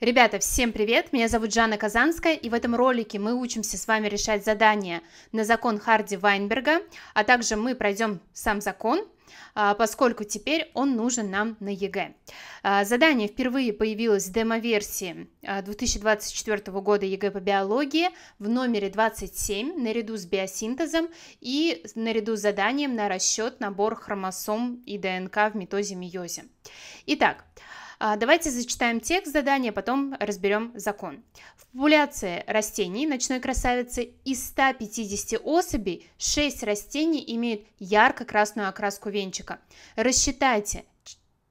Ребята, всем привет! Меня зовут Жанна Казанская, и в этом ролике мы учимся с вами решать задания на закон Харди-Вайнберга, а также мы пройдем сам закон, а, поскольку теперь он нужен нам на ЕГЭ. А, задание впервые появилось в демо-версии 2024 а, года ЕГЭ по биологии в номере 27 наряду с биосинтезом и наряду с заданием на расчет набор хромосом и ДНК в метозе миозе. Итак, а, давайте зачитаем текст задания, потом разберем закон. В популяции растений ночной красавицы из 150 особей 6 растений имеют ярко-красную окраску венчика. Рассчитайте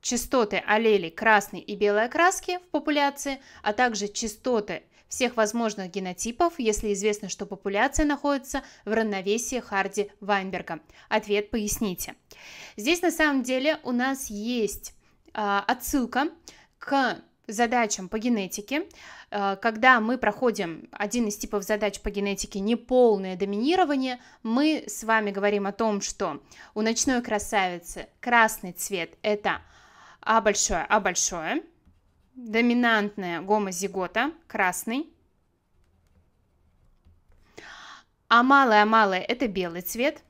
частоты аллелей красной и белой окраски в популяции, а также частоты всех возможных генотипов, если известно, что популяция находится в равновесии Харди-Вайнберга? Ответ поясните. Здесь на самом деле у нас есть а, отсылка к задачам по генетике, а, когда мы проходим один из типов задач по генетике неполное доминирование, мы с вами говорим о том, что у ночной красавицы красный цвет это А большое, А большое, доминантная гомозигота, красный, а малое-малое а – это белый цвет,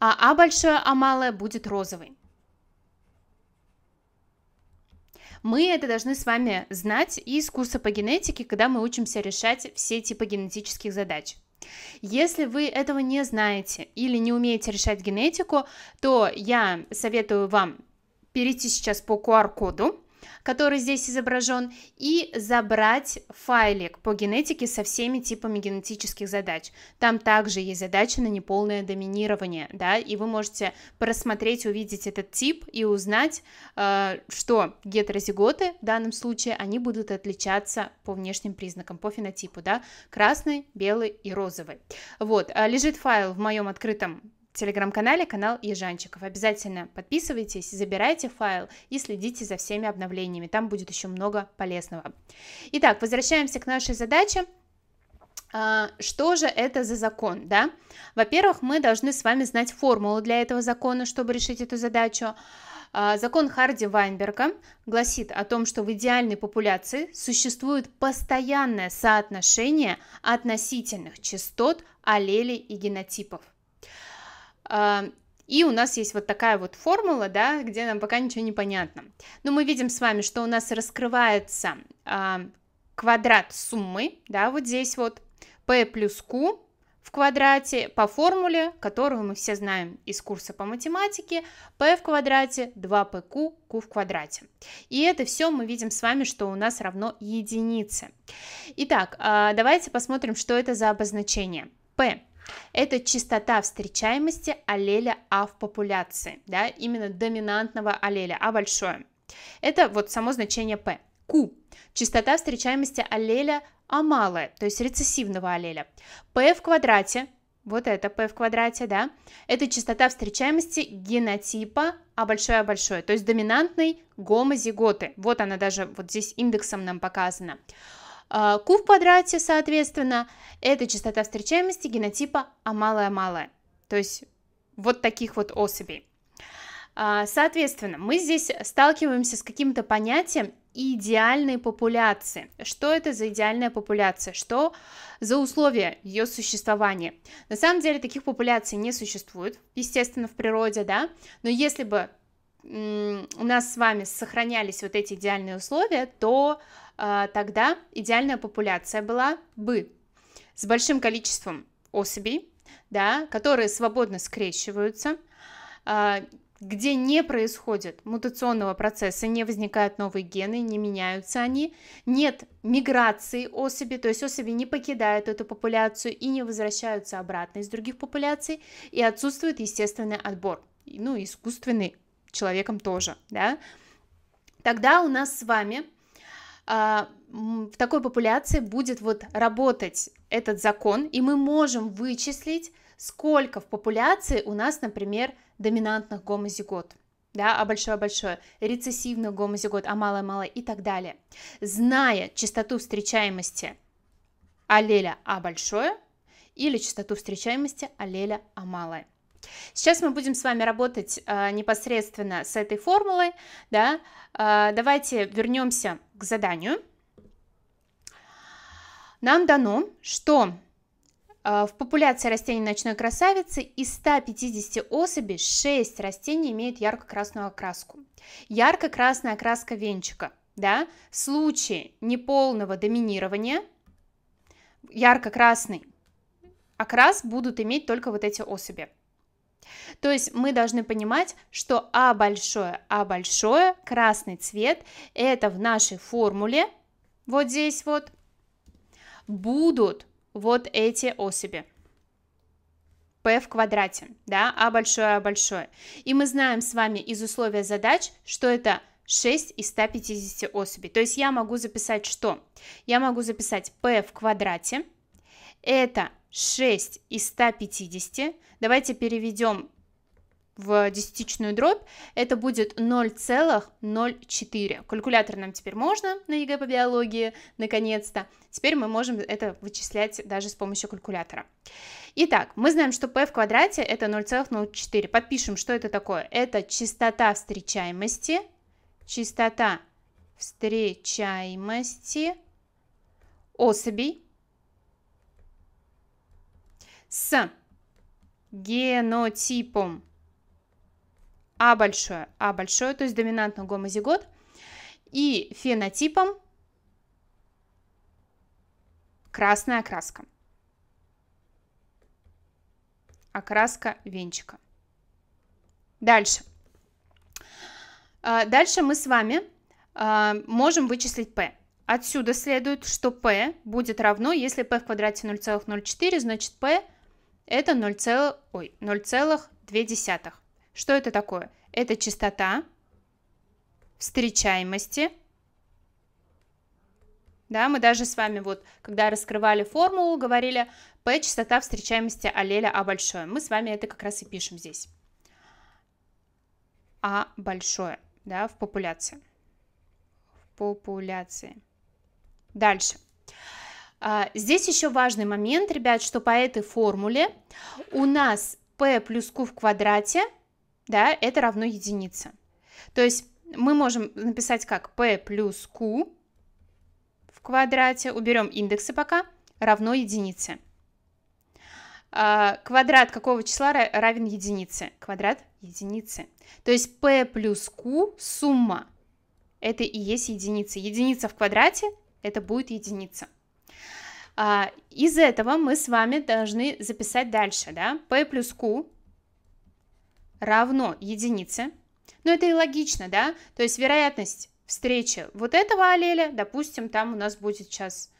а А большое, А малое будет розовый. Мы это должны с вами знать из курса по генетике, когда мы учимся решать все типы генетических задач. Если вы этого не знаете или не умеете решать генетику, то я советую вам перейти сейчас по QR-коду, который здесь изображен, и забрать файлик по генетике со всеми типами генетических задач. Там также есть задача на неполное доминирование, да, и вы можете просмотреть, увидеть этот тип и узнать, э, что гетерозиготы в данном случае, они будут отличаться по внешним признакам, по фенотипу, да, красный, белый и розовый. Вот, а лежит файл в моем открытом телеграм-канале канал Ежанчиков. Обязательно подписывайтесь, забирайте файл и следите за всеми обновлениями. Там будет еще много полезного. Итак, возвращаемся к нашей задаче. А, что же это за закон, да? Во-первых, мы должны с вами знать формулу для этого закона, чтобы решить эту задачу. А, закон Харди-Вайнберга гласит о том, что в идеальной популяции существует постоянное соотношение относительных частот аллелей и генотипов. И у нас есть вот такая вот формула, да, где нам пока ничего не понятно. Но мы видим с вами, что у нас раскрывается квадрат суммы, да, вот здесь вот, p плюс q в квадрате по формуле, которую мы все знаем из курса по математике, p в квадрате, 2pq, q в квадрате. И это все мы видим с вами, что у нас равно единице. Итак, а, давайте посмотрим, что это за обозначение. p это частота встречаемости аллеля А в популяции, да, именно доминантного аллеля, А большое. Это вот само значение P. Q – частота встречаемости аллеля А малое, то есть рецессивного аллеля. P в квадрате вот это p в квадрате, да, это частота встречаемости генотипа А большое А большое, то есть доминантной гомозиготы. Вот она даже вот здесь индексом нам показана. Q а, в квадрате, соответственно, это частота встречаемости генотипа А малая-малая, то есть вот таких вот особей. А, соответственно, мы здесь сталкиваемся с каким-то понятием идеальной популяции. Что это за идеальная популяция? Что за условия ее существования? На самом деле таких популяций не существует, естественно, в природе, да, но если бы у нас с вами сохранялись вот эти идеальные условия, то а, тогда идеальная популяция была бы с большим количеством особей, да, которые свободно скрещиваются, а, где не происходит мутационного процесса, не возникают новые гены, не меняются они, нет миграции особи, то есть особи не покидают эту популяцию и не возвращаются обратно из других популяций, и отсутствует естественный отбор, ну, искусственный человеком тоже, да. Тогда у нас с вами а, в такой популяции будет вот работать этот закон, и мы можем вычислить, сколько в популяции у нас, например, доминантных гомозигот, да, а большое-большое, рецессивных гомозигот, а малое-малое и так далее. Зная частоту встречаемости аллеля А большое или частоту встречаемости аллеля А малое. Сейчас мы будем с вами работать э, непосредственно с этой формулой, да, э, давайте вернемся к заданию. Нам дано, что э, в популяции растений ночной красавицы из 150 особей 6 растений имеют ярко-красную окраску. Ярко-красная окраска венчика. Да? В случае неполного доминирования ярко-красный окрас будут иметь только вот эти особи. То есть мы должны понимать, что А большое, А большое, красный цвет, это в нашей формуле, вот здесь вот, будут вот эти особи. P в квадрате, да, А большое, А большое. И мы знаем с вами из условия задач, что это 6 из 150 особей. То есть я могу записать что? Я могу записать P в квадрате, это 6 из 150. Давайте переведем в десятичную дробь, это будет 0,04. Калькулятор нам теперь можно на ЕГЭ по биологии, наконец-то. Теперь мы можем это вычислять даже с помощью калькулятора. Итак, мы знаем, что p в квадрате это 0,04. Подпишем, что это такое. Это частота встречаемости, частота встречаемости особей с генотипом А большое, А большое, то есть доминантно гомозигот, и фенотипом красная окраска. Окраска венчика. Дальше. А, дальше мы с вами а, можем вычислить P. Отсюда следует, что P будет равно, если P в квадрате 0,04, значит P это 0,2. Что это такое? Это частота встречаемости. Да, мы даже с вами вот, когда раскрывали формулу, говорили P частота встречаемости аллеля А большое. Мы с вами это как раз и пишем здесь. А большое, да, в популяции. В популяции. Дальше. А, здесь еще важный момент, ребят, что по этой формуле у нас p плюс q в квадрате, да, это равно единице. То есть мы можем написать как p плюс q в квадрате, уберем индексы пока, равно единице. А, квадрат какого числа равен единице? Квадрат единицы. То есть p плюс q сумма, это и есть единица. Единица в квадрате, это будет единица. А, из этого мы с вами должны записать дальше, да, p плюс q равно единице. Но ну, это и логично, да, то есть вероятность встречи вот этого аллеля, допустим, там у нас будет сейчас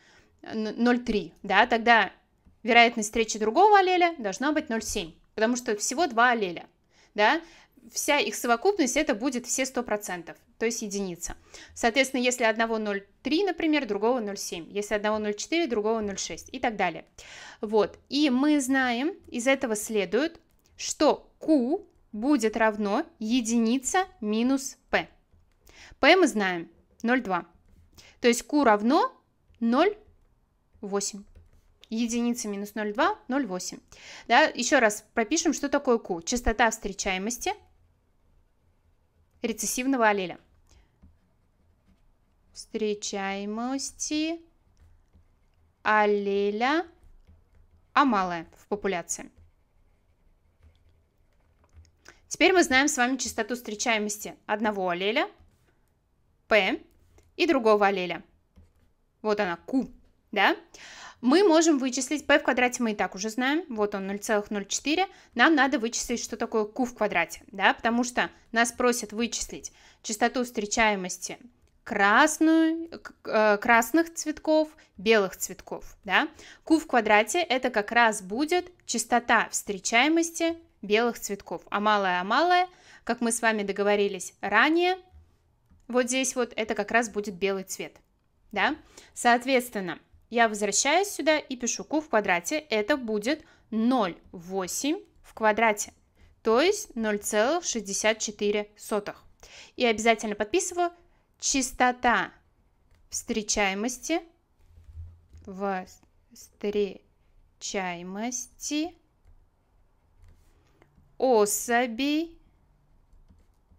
0,3, э, да, тогда вероятность встречи другого аллеля должна быть 0,7, потому что всего два аллеля, да, вся их совокупность это будет все 100% то есть единица. Соответственно, если одного 0,3, например, другого 0,7, если одного 0,4, другого 0,6 и так далее. Вот, и мы знаем, из этого следует, что Q будет равно единица минус P. P мы знаем 0,2. То есть Q равно 0,8 единица минус 0,2, 0,8. Да, еще раз пропишем, что такое Q. Частота встречаемости рецессивного аллеля встречаемости аллеля амалы в популяции. Теперь мы знаем с вами частоту встречаемости одного аллеля P и другого аллеля. Вот она, Q, да? Мы можем вычислить P в квадрате, мы и так уже знаем, вот он 0,04. Нам надо вычислить, что такое Q в квадрате, да? Потому что нас просят вычислить частоту встречаемости красную, э, красных цветков, белых цветков. Да? Q в квадрате это как раз будет частота встречаемости белых цветков. А малое, а малое, как мы с вами договорились ранее, вот здесь вот это как раз будет белый цвет. Да? Соответственно, я возвращаюсь сюда и пишу q в квадрате, это будет 0,8 в квадрате, то есть 0,64. И обязательно подписываю, Чистота встречаемости встречаемости особей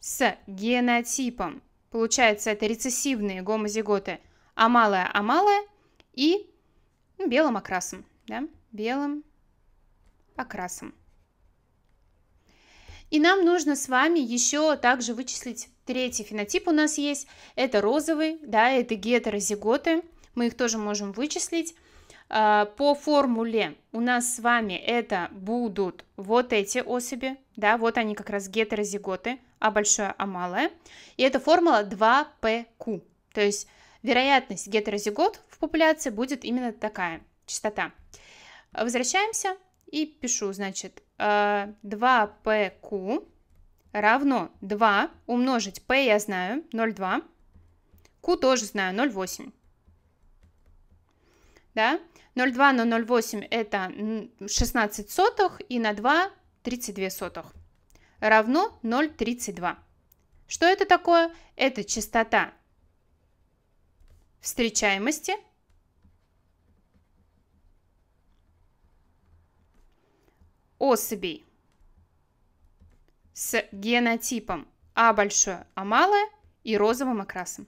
с генотипом. Получается, это рецессивные гомозиготы амалая-амалая и белым окрасом. Да? Белым окрасом. И нам нужно с вами еще также вычислить третий фенотип у нас есть. Это розовый, да, это гетерозиготы. Мы их тоже можем вычислить. А, по формуле у нас с вами это будут вот эти особи, да, вот они как раз гетерозиготы, А большое, А малое. И это формула 2 pq то есть вероятность гетерозигот в популяции будет именно такая частота. Возвращаемся и пишу, значит, 2pq равно 2 умножить p я знаю 0,2, q тоже знаю 0,8. Да? 0,2 на 0,8 это 16 сотых и на 2 32 сотых равно 0,32. Что это такое? Это частота встречаемости особей с генотипом А большое, А малое и розовым окрасом.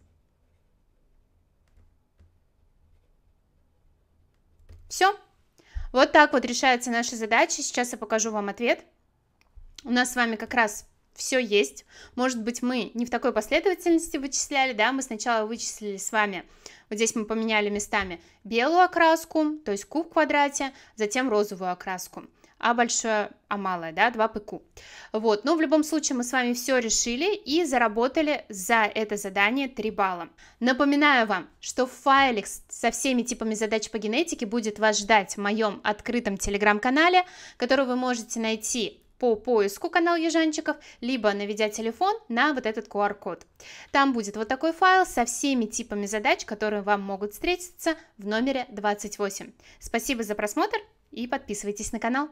Все. Вот так вот решаются наши задачи. Сейчас я покажу вам ответ. У нас с вами как раз все есть. Может быть, мы не в такой последовательности вычисляли, да, мы сначала вычислили с вами, вот здесь мы поменяли местами белую окраску, то есть куб в квадрате, затем розовую окраску. А большое, А малое, да, 2 ПК. Вот, но ну, в любом случае мы с вами все решили и заработали за это задание 3 балла. Напоминаю вам, что файлик со всеми типами задач по генетике будет вас ждать в моем открытом телеграм-канале, который вы можете найти по поиску канал Ежанчиков, либо наведя телефон на вот этот QR-код. Там будет вот такой файл со всеми типами задач, которые вам могут встретиться в номере 28. Спасибо за просмотр и подписывайтесь на канал.